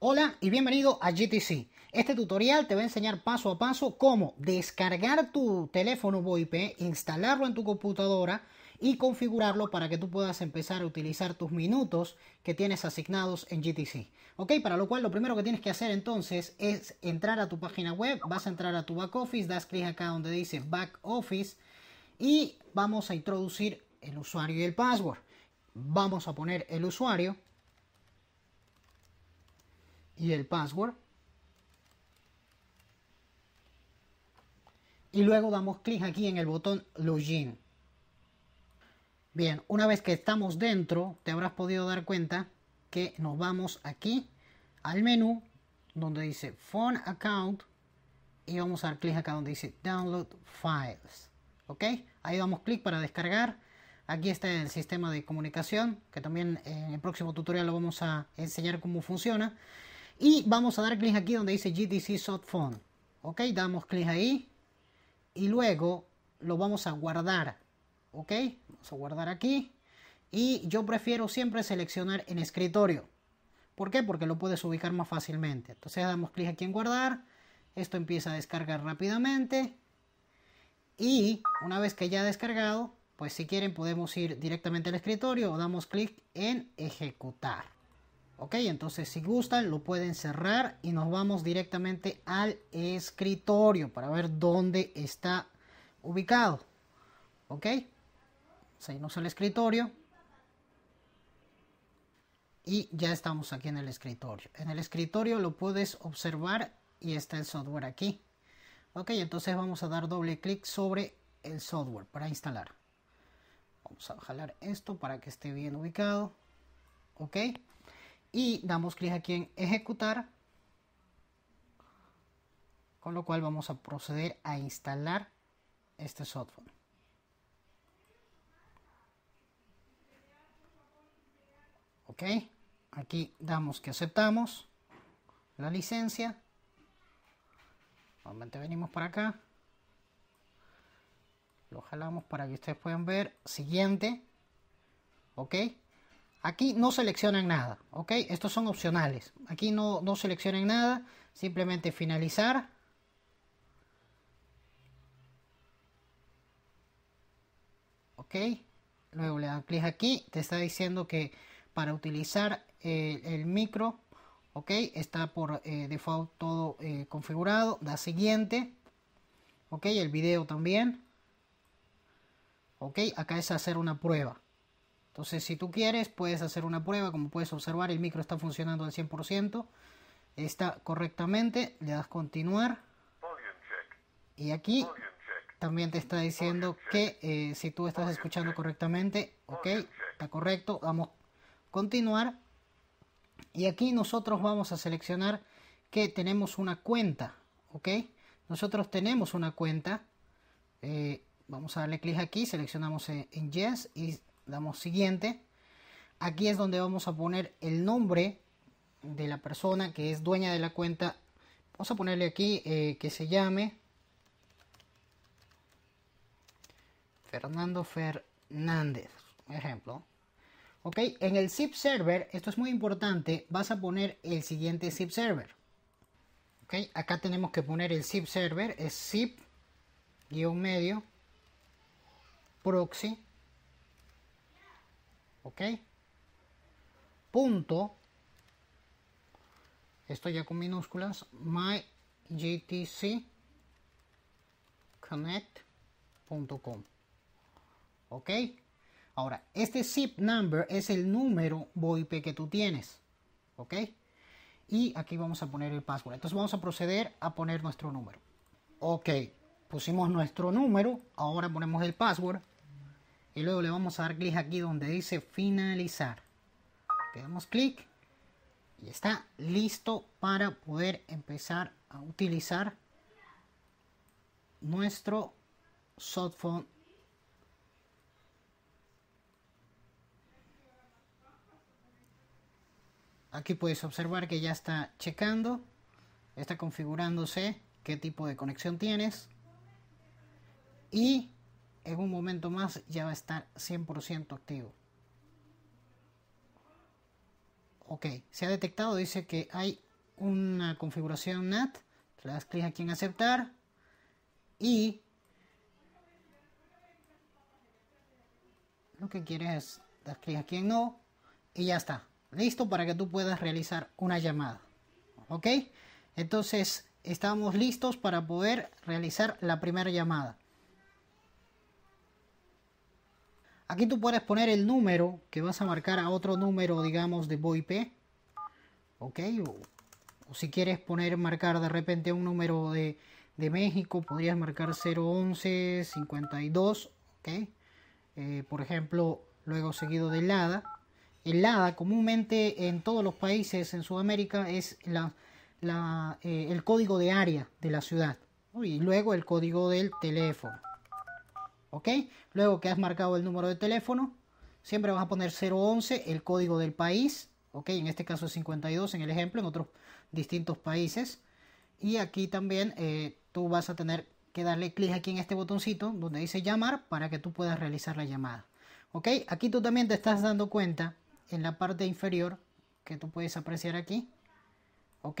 Hola y bienvenido a GTC. Este tutorial te va a enseñar paso a paso cómo descargar tu teléfono VoIP, instalarlo en tu computadora y configurarlo para que tú puedas empezar a utilizar tus minutos que tienes asignados en GTC. Ok, para lo cual lo primero que tienes que hacer entonces es entrar a tu página web, vas a entrar a tu back office, das clic acá donde dice back office y vamos a introducir el usuario y el password. Vamos a poner el usuario y el password. Y luego damos clic aquí en el botón Login. Bien, una vez que estamos dentro, te habrás podido dar cuenta que nos vamos aquí al menú donde dice Phone Account y vamos a dar clic acá donde dice Download Files. ¿Ok? Ahí damos clic para descargar. Aquí está el sistema de comunicación, que también en el próximo tutorial lo vamos a enseñar cómo funciona. Y vamos a dar clic aquí donde dice GDC Soft Phone, Ok, damos clic ahí. Y luego lo vamos a guardar. Ok, vamos a guardar aquí. Y yo prefiero siempre seleccionar en escritorio. ¿Por qué? Porque lo puedes ubicar más fácilmente. Entonces damos clic aquí en guardar. Esto empieza a descargar rápidamente. Y una vez que ya ha descargado, pues si quieren podemos ir directamente al escritorio o damos clic en ejecutar. Ok, entonces si gustan lo pueden cerrar y nos vamos directamente al escritorio para ver dónde está ubicado. Ok, seguimos al escritorio. Y ya estamos aquí en el escritorio. En el escritorio lo puedes observar y está el software aquí. Ok, entonces vamos a dar doble clic sobre el software para instalar. Vamos a jalar esto para que esté bien ubicado. Ok y damos clic aquí en ejecutar con lo cual vamos a proceder a instalar este software ok aquí damos que aceptamos la licencia nuevamente venimos para acá lo jalamos para que ustedes puedan ver siguiente ok Aquí no seleccionan nada, ¿ok? Estos son opcionales. Aquí no, no seleccionan nada, simplemente finalizar. ¿Ok? Luego le dan clic aquí, te está diciendo que para utilizar eh, el, micro, ¿ok? Está por eh, default todo eh, configurado. Da siguiente. ¿Ok? El video también. ¿Ok? Acá es hacer una prueba. Entonces, si tú quieres, puedes hacer una prueba. Como puedes observar, el micro está funcionando al 100%. Está correctamente. Le das continuar. Y aquí también te está diciendo que eh, si tú estás escuchando correctamente, ok, está correcto, vamos a continuar. Y aquí nosotros vamos a seleccionar que tenemos una cuenta, ok. Nosotros tenemos una cuenta. Eh, vamos a darle clic aquí, seleccionamos en Yes y damos siguiente. Aquí es donde vamos a poner el nombre de la persona que es dueña de la cuenta. Vamos a ponerle aquí eh, que se llame Fernando Fernández, ejemplo. Ok, en el zip server, esto es muy importante, vas a poner el siguiente zip server. Ok, acá tenemos que poner el zip server, es zip guión medio proxy ok punto esto ya con minúsculas mygtcconnect.com, ¿Ok? Ahora, este zip number es el número VoIP que tú tienes. ¿Ok? Y aquí vamos a poner el password. Entonces vamos a proceder a poner nuestro número. Ok, pusimos nuestro número. Ahora ponemos el password y luego le vamos a dar clic aquí donde dice finalizar le damos clic y está listo para poder empezar a utilizar nuestro softphone aquí puedes observar que ya está checando está configurándose qué tipo de conexión tienes y en un momento más ya va a estar 100% activo. Ok, se ha detectado, dice que hay una configuración NAT. Le das clic aquí en aceptar y lo que quieres es das clic aquí en no y ya está. Listo para que tú puedas realizar una llamada. ¿Ok? Entonces estamos listos para poder realizar la primera llamada. Aquí tú puedes poner el número que vas a marcar a otro número, digamos, de VoIP. ¿Ok? O, si quieres poner, marcar de repente un número de, de México, podrías marcar 011 52. ¿Ok? Eh, por ejemplo, luego seguido de LADA. El LADA comúnmente en todos los países en Sudamérica es la, eh, el código de área de la ciudad. Y luego el código del teléfono. ¿ok? Luego que has marcado el número de teléfono, siempre vas a poner 011, el código del país, ¿ok? En este caso es 52 en el ejemplo, en otros distintos países. Y aquí también eh, tú vas a tener que darle clic aquí en este botoncito donde dice llamar para que tú puedas realizar la llamada. ¿Ok? Aquí tú también te estás dando cuenta en la parte inferior que tú puedes apreciar aquí. ¿Ok?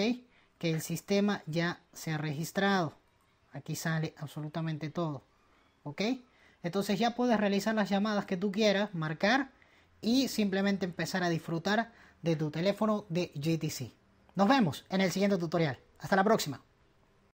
Que el sistema ya se ha registrado. Aquí sale absolutamente todo. ¿Ok? Entonces ya puedes realizar las llamadas que tú quieras, marcar y simplemente empezar a disfrutar de tu teléfono de GTC. Nos vemos en el siguiente tutorial. Hasta la próxima.